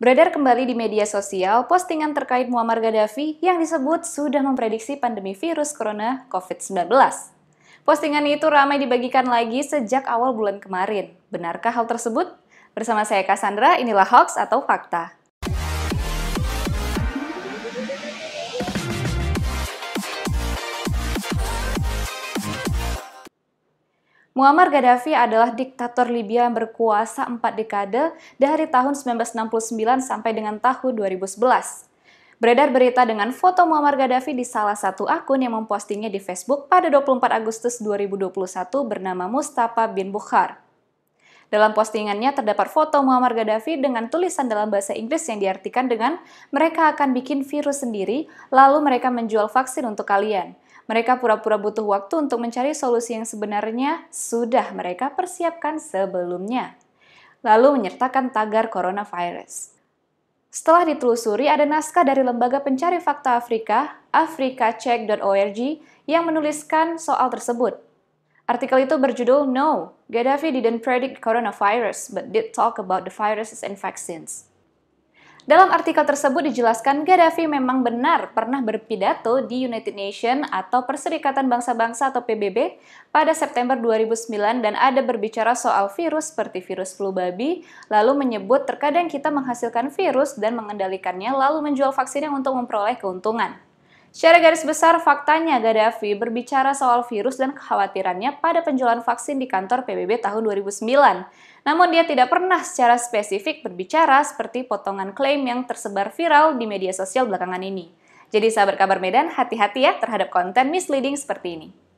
Beredar kembali di media sosial postingan terkait Muammar Gaddafi yang disebut sudah memprediksi pandemi virus corona COVID-19. Postingan itu ramai dibagikan lagi sejak awal bulan kemarin. Benarkah hal tersebut? Bersama saya Cassandra, inilah hoax atau fakta. Muammar Gaddafi adalah diktator Libya yang berkuasa empat dekade dari tahun 1969 sampai dengan tahun 2011. Beredar berita dengan foto Muammar Gaddafi di salah satu akun yang mempostingnya di Facebook pada 24 Agustus 2021 bernama Mustafa bin Bukhar. Dalam postingannya terdapat foto Muammar Gaddafi dengan tulisan dalam bahasa Inggris yang diartikan dengan mereka akan bikin virus sendiri, lalu mereka menjual vaksin untuk kalian. Mereka pura-pura butuh waktu untuk mencari solusi yang sebenarnya sudah mereka persiapkan sebelumnya. Lalu menyertakan tagar coronavirus. Setelah ditelusuri, ada naskah dari Lembaga Pencari Fakta Afrika, AfricaCheck.org, yang menuliskan soal tersebut. Artikel itu berjudul No, Gaddafi didn't predict coronavirus but did talk about the viruses and vaccines. Dalam artikel tersebut dijelaskan Gaddafi memang benar pernah berpidato di United Nations atau Perserikatan Bangsa-Bangsa atau PBB pada September 2009 dan ada berbicara soal virus seperti virus flu babi, lalu menyebut terkadang kita menghasilkan virus dan mengendalikannya lalu menjual vaksinnya untuk memperoleh keuntungan. Secara garis besar, faktanya Gaddafi berbicara soal virus dan kekhawatirannya pada penjualan vaksin di kantor PBB tahun 2009. Namun dia tidak pernah secara spesifik berbicara seperti potongan klaim yang tersebar viral di media sosial belakangan ini. Jadi sahabat kabar Medan, hati-hati ya terhadap konten misleading seperti ini.